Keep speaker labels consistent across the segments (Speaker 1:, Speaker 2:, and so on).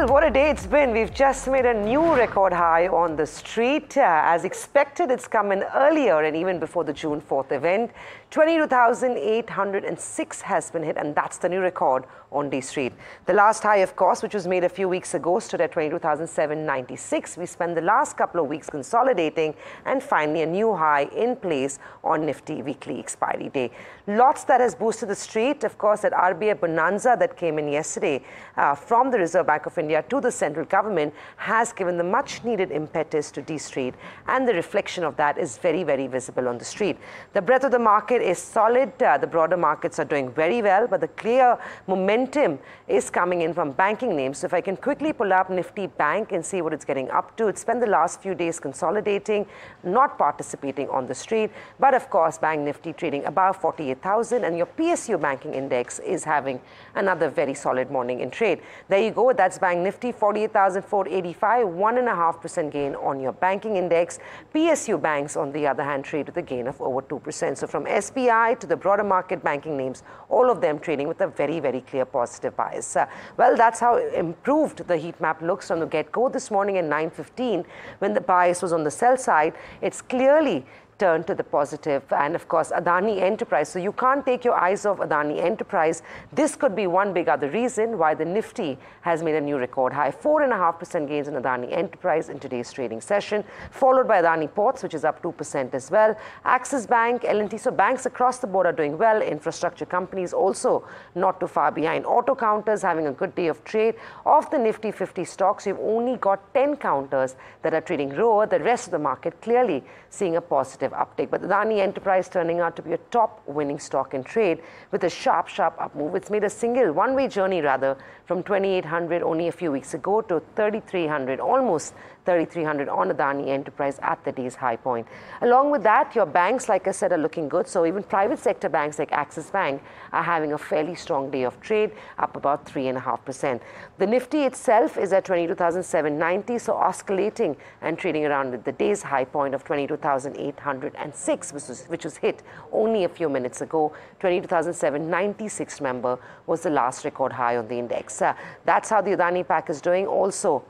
Speaker 1: Well, what a day it's been. We've just made a new record high on the street. Uh, as expected, it's come in earlier and even before the June 4th event. 22,806 has been hit, and that's the new record on D Street. The last high, of course, which was made a few weeks ago, stood at 22,796. We spent the last couple of weeks consolidating, and finally, a new high in place on Nifty weekly expiry day. Lots that has boosted the street, of course, that RBI bonanza that came in yesterday uh, from the Reserve Bank of India to the central government has given the much needed impetus to D Street, and the reflection of that is very, very visible on the street. The breadth of the market is solid, uh, the broader markets are doing very well, but the clear momentum is coming in from banking names. So if I can quickly pull up Nifty Bank and see what it's getting up to, it spent the last few days consolidating, not participating on the street, but of course, Bank Nifty trading above 48 and your PSU banking index is having another very solid morning in trade. There you go. That's Bank Nifty, 48,485, 1.5% gain on your banking index. PSU banks, on the other hand, trade with a gain of over 2%. So from SBI to the broader market banking names, all of them trading with a very, very clear positive bias. Uh, well, that's how improved the heat map looks from the get-go this morning at 9.15 when the bias was on the sell side. It's clearly turn to the positive. And of course, Adani Enterprise. So you can't take your eyes off Adani Enterprise. This could be one big other reason why the Nifty has made a new record high. 4.5% gains in Adani Enterprise in today's trading session, followed by Adani Ports, which is up 2% as well. Axis Bank, L&T. So banks across the board are doing well. Infrastructure companies also not too far behind. Auto counters having a good day of trade. Of the Nifty 50 stocks, you've only got 10 counters that are trading lower. The rest of the market clearly seeing a positive positive uptake, but Adani Enterprise turning out to be a top winning stock in trade with a sharp, sharp up move. It's made a single one way journey rather from 2800 only a few weeks ago to 3300, almost 3,300 on Adani Enterprise at the day's high point. Along with that, your banks, like I said, are looking good. So even private sector banks like Axis Bank are having a fairly strong day of trade, up about 3.5%. The Nifty itself is at 22,790, so oscillating and trading around the day's high point of 22,806, which was, which was hit only a few minutes ago. 22,796, remember, was the last record high on the index. Uh, that's how the Adani pack is doing. Also,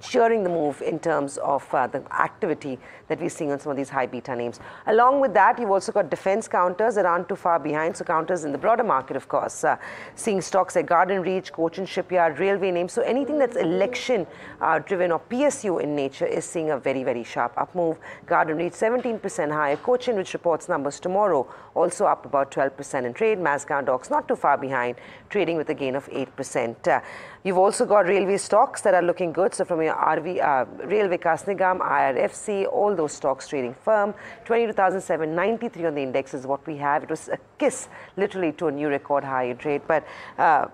Speaker 1: cheering the move in terms of uh, the activity that we're seeing on some of these high beta names. Along with that, you've also got defense counters that aren't too far behind. So counters in the broader market, of course, uh, seeing stocks like Garden Reach, Cochin Shipyard, railway names. So anything that's election uh, driven or PSU in nature is seeing a very, very sharp up move. Garden Reach 17% higher. Cochin, which reports numbers tomorrow, also up about 12% in trade. Mazgar docks not too far behind, trading with a gain of 8%. Uh, you've also got railway stocks that are looking good. So from your RV, uh, Rail Vikas Nigam, IRFC, all those stocks trading firm. 22,793 on the index is what we have. It was a kiss, literally, to a new record high trade. But uh,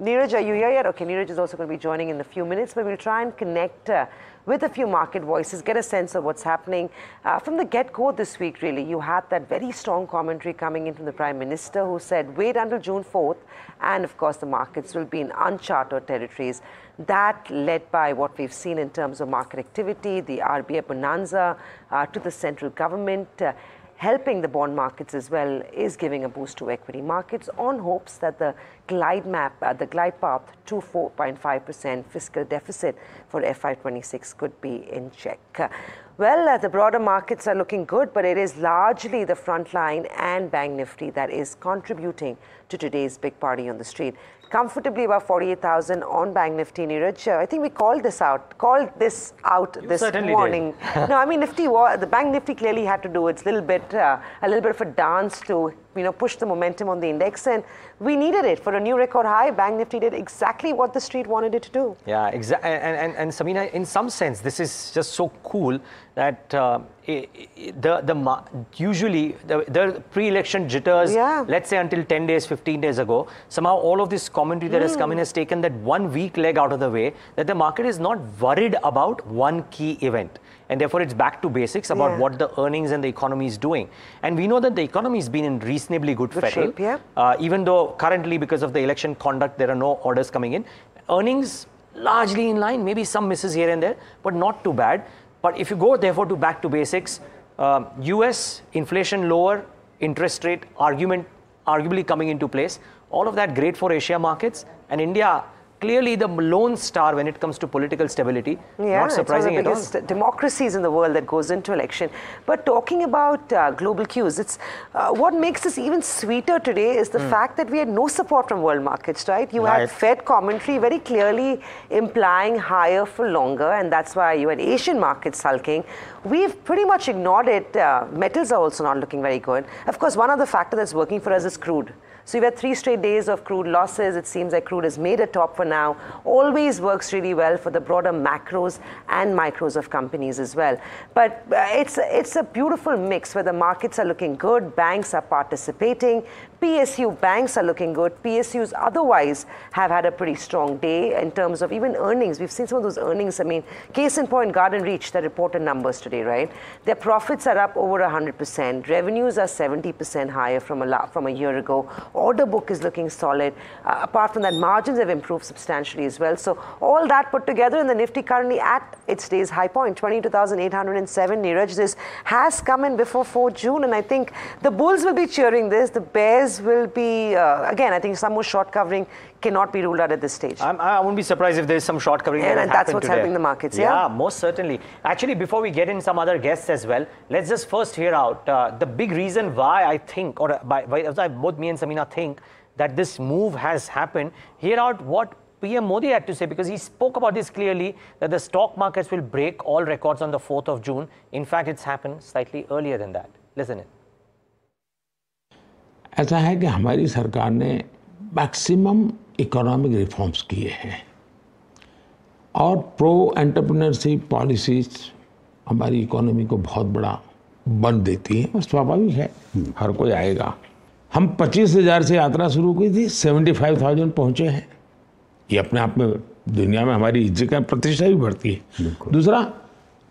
Speaker 1: Neeraj, are you here yet? Okay, Neeraj is also going to be joining in a few minutes, but we'll try and connect uh, with a few market voices, get a sense of what's happening. Uh, from the get go this week, really, you had that very strong commentary coming in from the Prime Minister who said, wait until June 4th, and of course, the markets will be in uncharted territories. That led by what we've seen in terms of market activity, the RBA bonanza, uh, to the central government. Uh, helping the bond markets as well is giving a boost to equity markets on hopes that the glide map, uh, the glide path to 4.5% fiscal deficit for f 26 could be in check. well, uh, the broader markets are looking good, but it is largely the front line and Bank Nifty that is contributing to today's big party on the street comfortably above 48,000 on Bank Nifty, Neeraj. Uh, I think we called this out, called this out you this morning. no, I mean Nifty, the Bank Nifty clearly had to do its little bit, uh, a little bit of a dance to you know, pushed the momentum on the index, and we needed it for a new record high. Bank Nifty did exactly what the street wanted it to do.
Speaker 2: Yeah, exactly. And, and, and Samina, in some sense, this is just so cool that uh, the the usually the, the pre-election jitters. Yeah. Let's say until 10 days, 15 days ago, somehow all of this commentary that mm. has come in hmm. has taken that one weak leg out of the way. That the market is not worried about one key event and therefore it's back to basics about yeah. what the earnings and the economy is doing. And we know that the economy has been in reasonably good, good shape, yeah. Uh, even though currently because of the election conduct there are no orders coming in. Earnings largely in line, maybe some misses here and there, but not too bad. But if you go therefore to back to basics, US um, inflation lower, interest rate argument arguably coming into place, all of that great for Asia markets and India clearly the lone star when it comes to political stability.
Speaker 1: Yeah, Not surprising it's one of the biggest at all. democracies in the world that goes into election. But talking about uh, global cues, it's uh, what makes this even sweeter today is the mm. fact that we had no support from world markets, right? You right. had Fed commentary very clearly implying higher for longer, and that's why you had Asian markets sulking. We've pretty much ignored it. Uh, metals are also not looking very good. Of course, one other factor that's working for us is crude. So you've had three straight days of crude losses. It seems like crude has made a top for now always works really well for the broader macros and micros of companies as well. But uh, it's, it's a beautiful mix where the markets are looking good, banks are participating, PSU banks are looking good. PSUs otherwise have had a pretty strong day in terms of even earnings. We've seen some of those earnings. I mean, case in point, Garden Reach, they reported numbers today, right? Their profits are up over 100%. Revenues are 70% higher from a, la- from a year ago. Order book is looking solid. Uh, apart from that, margins have improved substantially as well. So all that put together in the Nifty currently at its day's high point, 22,807. Neeraj, this has come in before 4 June, and I think the bulls will be cheering this. The bears will be, uh, again, I think some more short covering cannot be ruled out at this stage. I'm,
Speaker 2: I would not be surprised if there's some short covering and, that and that's what's today. helping the markets, yeah? yeah? most certainly. Actually, before we get in some other guests as well, let's just first hear out uh, the big reason why I think, or uh, by, by, both me and Samina think, that this move has happened. Hear out what PM Modi had to say because he spoke about this clearly that the stock markets will break all records on the 4th of June. In fact, it's happened slightly earlier than that. Listen in.
Speaker 3: ऐसा है कि हमारी सरकार ने maximum economic reforms किए हैं और pro entrepreneurship policies हमारी इकोनॉमी को बहुत बड़ा बल देती है स्वाभाविक है हम्म। हर कोई आएगा हम पच्चीस हज़ार से यात्रा शुरू की थी सेवेंटी फाइव थाउजेंड पहुँचे हैं ये अपने आप में दुनिया में हमारी इज्जत का प्रतिष्ठा भी बढ़ती है दूसरा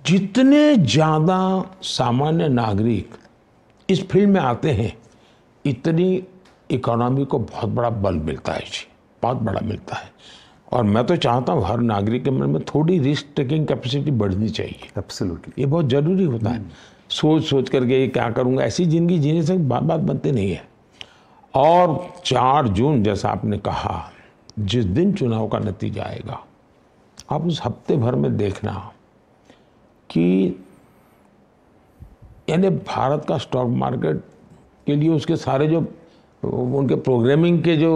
Speaker 3: जितने ज़्यादा सामान्य नागरिक इस फील्ड में आते हैं इतनी इकोनॉमी को बहुत बड़ा बल मिलता है जी बहुत बड़ा मिलता है और मैं तो चाहता हूँ हर नागरिक के मन में थोड़ी रिस्क टेकिंग कैपेसिटी बढ़नी चाहिए एब्सोल्युटली ये बहुत ज़रूरी होता है सोच सोच करके ये क्या करूँगा ऐसी ज़िंदगी जीने से बात बात बनती नहीं है और चार जून जैसा आपने कहा जिस दिन चुनाव का नतीजा आएगा आप उस हफ्ते भर में देखना कि यानी भारत का स्टॉक मार्केट के लिए उसके सारे जो उनके प्रोग्रामिंग के जो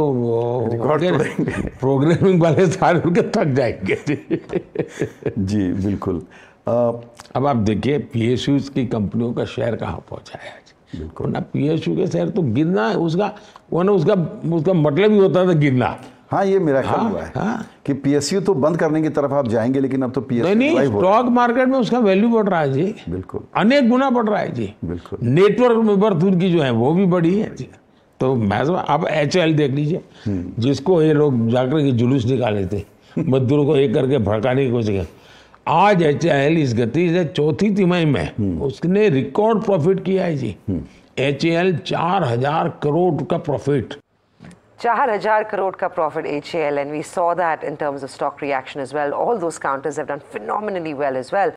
Speaker 3: प्रोग्रामिंग वाले सारे उनके थक जाएंगे जी बिल्कुल आ, अब आप देखिए पी की कंपनियों का शेयर कहाँ पहुँचा है आज बिल्कुल ना पी के शेयर तो गिरना उसका वो ना उसका उसका मतलब ही होता था गिरना हाँ ये मेरा हाँ, हुआ है हाँ। कि पीएसयू तो बंद करने की तरफ आप जाएंगे लेकिन अब तो पीएसयू नहीं स्टॉक मार्केट में उसका वैल्यू बढ़ रहा है जी बिल्कुल अनेक गुना बढ़ रहा है जी बिल्कुल नेटवर्क में बढ़त की जो है वो भी बढ़ी है जी तो मैं तो, आप एच देख लीजिए हम्म। जिसको ये लोग जाकर के जुलूस निकाले थे मजदूरों को एक करके भड़काने की कोशिश आज एच इस गति से चौथी तिमाही में हम्म। उसने रिकॉर्ड प्रॉफिट किया है जी एच ए एल चार हजार करोड़ का profit
Speaker 1: 4,000 crore ka profit HAL and we saw that in terms of stock reaction as well. All those counters have done phenomenally well as well.